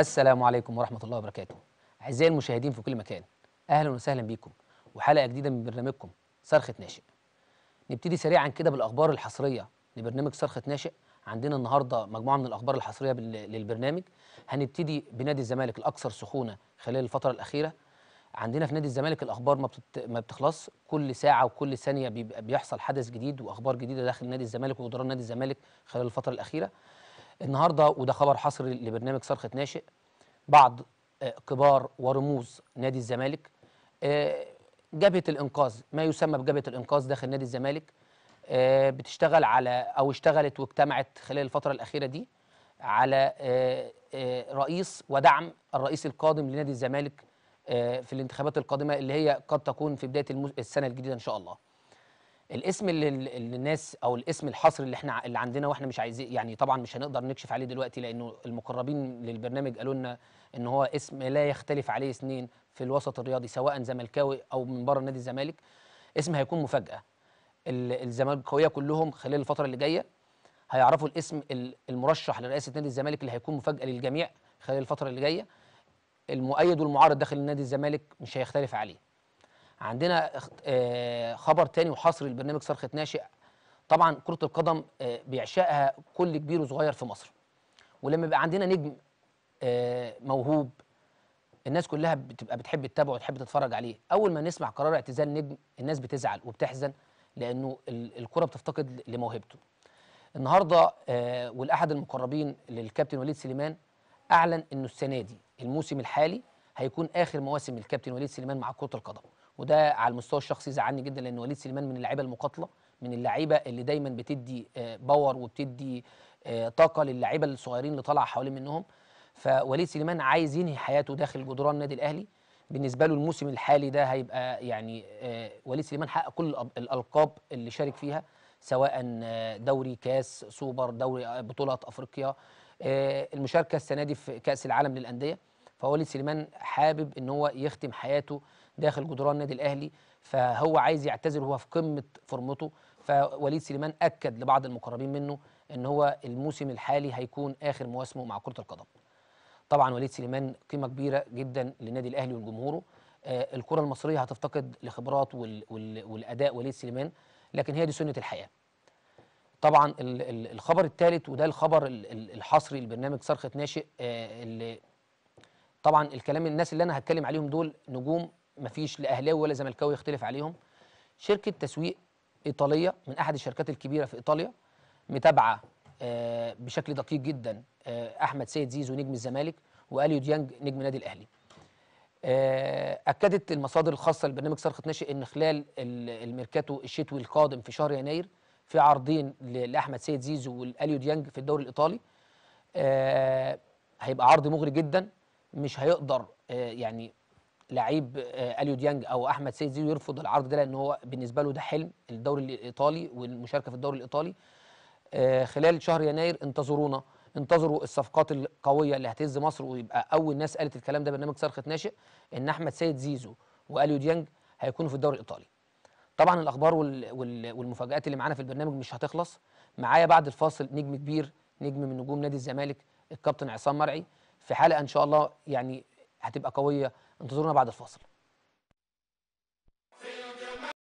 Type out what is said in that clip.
السلام عليكم ورحمة الله وبركاته أعزائي المشاهدين في كل مكان أهلا وسهلا بيكم وحلقة جديدة من برنامجكم صرخة ناشئ نبتدي سريعا كده بالأخبار الحصرية لبرنامج صرخة ناشئ عندنا النهاردة مجموعة من الأخبار الحصرية للبرنامج هنبتدي بنادي الزمالك الأكثر سخونة خلال الفترة الأخيرة عندنا في نادي الزمالك الأخبار ما, بتت... ما بتخلص كل ساعة وكل ثانية بيحصل حدث جديد وأخبار جديدة داخل نادي الزمالك وجدران نادي الزمالك خلال الفترة الأخيرة النهارده وده خبر حصري لبرنامج صرخه ناشئ بعض آه، كبار ورموز نادي الزمالك آه، جبهه الانقاذ ما يسمى بجبهه الانقاذ داخل نادي الزمالك آه، بتشتغل على او اشتغلت واجتمعت خلال الفتره الاخيره دي على رئيس ودعم الرئيس القادم لنادي الزمالك في الانتخابات القادمه اللي هي قد تكون في بدايه السنه الجديده ان شاء الله الاسم اللي الناس او الاسم الحصري اللي احنا اللي عندنا واحنا مش عايزين يعني طبعا مش هنقدر نكشف عليه دلوقتي لانه المقربين للبرنامج قالوا لنا ان هو اسم لا يختلف عليه اثنين في الوسط الرياضي سواء زملكاوي او من بره نادي الزمالك اسم هيكون مفاجاه الزملكاويه كلهم خلال الفتره اللي جايه هيعرفوا الاسم المرشح لرئاسه نادي الزمالك اللي هيكون مفاجاه للجميع خلال الفتره اللي جايه المؤيد والمعارض داخل نادي الزمالك مش هيختلف عليه عندنا آه، خبر تاني وحصري لبرنامج صرخة ناشئ طبعا كرة القدم آه، بيعشقها كل كبير وصغير في مصر ولما بقى عندنا نجم آه، موهوب الناس كلها بتبقى بتحب تتابعه وتحب تتفرج عليه اول ما نسمع قرار اعتزال نجم الناس بتزعل وبتحزن لانه الكره بتفتقد لموهبته النهارده والاحد المقربين للكابتن وليد سليمان اعلن انه السنه دي الموسم الحالي هيكون اخر مواسم الكابتن وليد سليمان مع كره القدم وده على المستوى الشخصي زعلني جدا لان وليد سليمان من اللعيبه المقاتله من اللعيبه اللي دايما بتدي آه، باور وبتدي آه، طاقه للعيبه الصغيرين اللي طالعه حوالين منهم فوليد سليمان عايز ينهي حياته داخل جدران النادي الاهلي بالنسبه له الموسم الحالي ده هيبقى يعني آه، وليد سليمان حقق كل الالقاب اللي شارك فيها سواء دوري كاس سوبر دوري بطوله افريقيا المشاركه السنه دي في كاس العالم للانديه فوليد سليمان حابب ان هو يختم حياته داخل جدران النادي الاهلي فهو عايز يعتذر وهو في قمه فورمته فوليد سليمان اكد لبعض المقربين منه ان هو الموسم الحالي هيكون اخر مواسمه مع كره القدم طبعا وليد سليمان قيمه كبيره جدا للنادي الاهلي ولجمهوره آه الكره المصريه هتفتقد لخبرات وال وال والاداء وليد سليمان لكن هي دي سنه الحياه طبعا الخبر الثالث وده الخبر الحصري لبرنامج صرخه ناشئ آه اللي طبعا الكلام الناس اللي انا هتكلم عليهم دول نجوم مفيش لا اهلاوي ولا زملكاوي يختلف عليهم شركه تسويق ايطاليه من احد الشركات الكبيره في ايطاليا متابعه آه، بشكل دقيق جدا آه، احمد سيد زيزو نجم الزمالك واليو ديانج نجم النادي الاهلي آه، اكدت المصادر الخاصه لبرنامج صرخه ناشئ ان خلال الميركاتو الشتوي القادم في شهر يناير في عرضين لاحمد سيد زيزو والاليو ديانج في الدوري الايطالي هيبقى عرض مغري جدا مش هيقدر يعني لعيب آه، اليو ديانج او احمد سيد زيزو يرفض العرض ده لان هو بالنسبه له ده حلم الدوري الايطالي والمشاركه في الدوري الايطالي آه، خلال شهر يناير انتظرونا انتظروا الصفقات القويه اللي هتهز مصر ويبقى اول ناس قالت الكلام ده برنامج صرخه ناشئ ان احمد سيد زيزو واليو ديانج هيكونوا في الدوري الايطالي طبعا الاخبار والمفاجات اللي معانا في البرنامج مش هتخلص معايا بعد الفاصل نجم كبير نجم من نجوم نادي الزمالك الكابتن عصام مرعي في حلقه ان شاء الله يعني هتبقى قويه انتظرونا بعد الفاصل